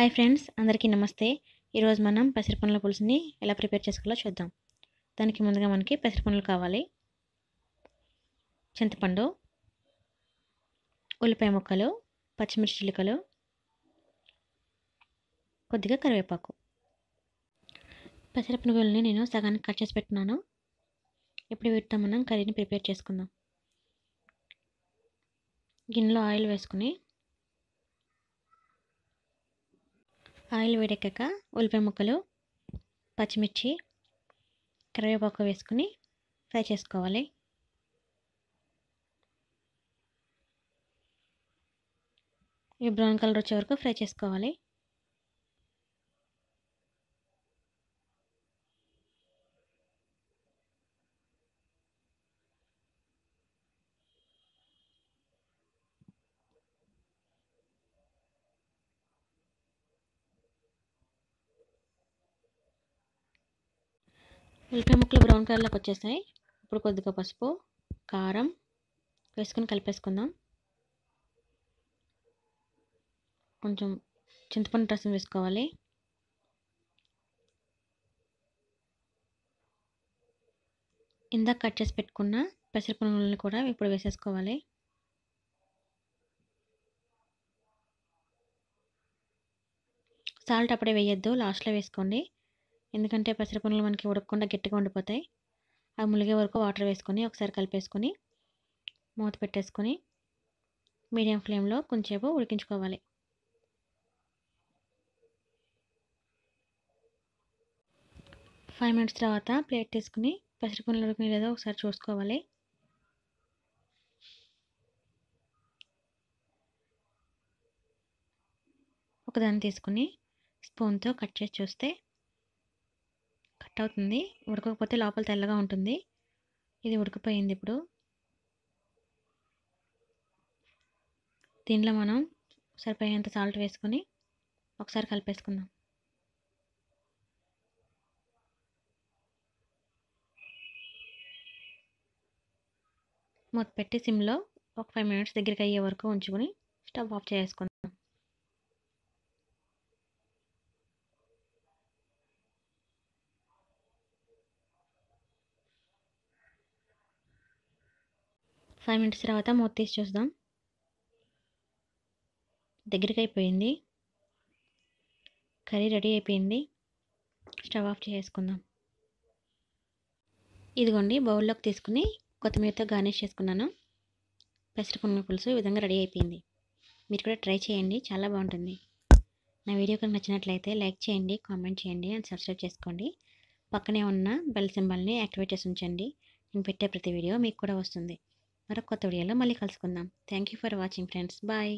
hi friends అందరికీ నమస్తే ఈరోజు మనం పెసరపనుల పులుసుని ఎలా ప్రిపేర్ చేసుకోవాలో చూద్దాం దానికి ముందుగా మనకి పెసరపనులు కావాలి చింతపండు ఉల్లిపాయ ముక్కలు పచ్చిమిర్చి చిలుకలు కొద్దిగా కరివేపాకు పెసరపనుగుల్ని నేను సగానికి కట్ చేసి పెట్టున్నాను ఇప్పుడు వీటితో మనం కర్రీని ప్రిపేర్ చేసుకుందాం గిన్నెలో ఆయిల్ వేసుకుని ఆయిల్ వేడెక్కక ఉల్లిపాయ ముక్కలు పచ్చిమిర్చి కరివేపాకు వేసుకుని ఫ్రై చేసుకోవాలి ఈ బ్రౌన్ కలర్ వచ్చే వరకు ఫ్రై చేసుకోవాలి ఉల్లిపాయ ముక్కలు బ్రౌన్ కలర్లోకి వచ్చేసాయి ఇప్పుడు కొద్దిగా పసుపు కారం వేసుకొని కలిపేసుకుందాం కొంచెం చింతపండు రసం వేసుకోవాలి ఇందాక కట్ చేసి పెట్టుకున్న పెసరపనులను కూడా ఇప్పుడు వేసేసుకోవాలి సాల్ట్ అప్పుడే వేయొద్దు లాస్ట్లో వేసుకోండి ఎందుకంటే పనులు మనకి ఉడకకుండా గట్టిగా ఉండిపోతాయి అవి ములిగే వరకు వాటర్ వేసుకొని ఒకసారి కలిపేసుకొని మూత పెట్టేసుకొని మీడియం ఫ్లేమ్లో కొంచెంసేపు ఉడికించుకోవాలి ఫైవ్ మినిట్స్ తర్వాత ప్లేట్ తీసుకుని పనులు ఉడికి లేదో ఒకసారి చూసుకోవాలి ఒకదాన్ని తీసుకుని స్పూన్తో కట్ చేసి చూస్తే సెట్ అవుతుంది ఉడకపోతే లోపల తెల్లగా ఉంటుంది ఇది ఉడికిపోయింది ఇప్పుడు దీనిలో మనం సరిపోయేంత సాల్ట్ వేసుకొని ఒకసారి కలిపేసుకుందాం మూత పెట్టి సిమ్లో ఒక ఫైవ్ మినిట్స్ దగ్గరికి అయ్యే వరకు ఉంచుకొని స్టవ్ ఆఫ్ చేసుకుందాం ఫైవ్ మినిట్స్ తర్వాత మూత తీసి చూద్దాం దగ్గరికి అయిపోయింది కర్రీ రెడీ అయిపోయింది స్టవ్ ఆఫ్ చేసుకుందాం ఇదిగోండి బౌల్లోకి తీసుకుని కొత్తిమీరతో గార్నిష్ చేసుకున్నాను పెసరకున్న పులుసు ఈ విధంగా రెడీ అయిపోయింది మీరు కూడా ట్రై చేయండి చాలా బాగుంటుంది నా వీడియో కనుక నచ్చినట్లయితే లైక్ చేయండి కామెంట్ చేయండి అండ్ సబ్స్క్రైబ్ చేసుకోండి పక్కనే ఉన్న బెల్ సింబల్ని యాక్టివేట్ చేసి ఉంచండి నేను పెట్టే ప్రతి వీడియో మీకు కూడా వస్తుంది మరొక కొత్త వీడియోలో మళ్ళీ కలుసుకుందాం thank for watching friends bye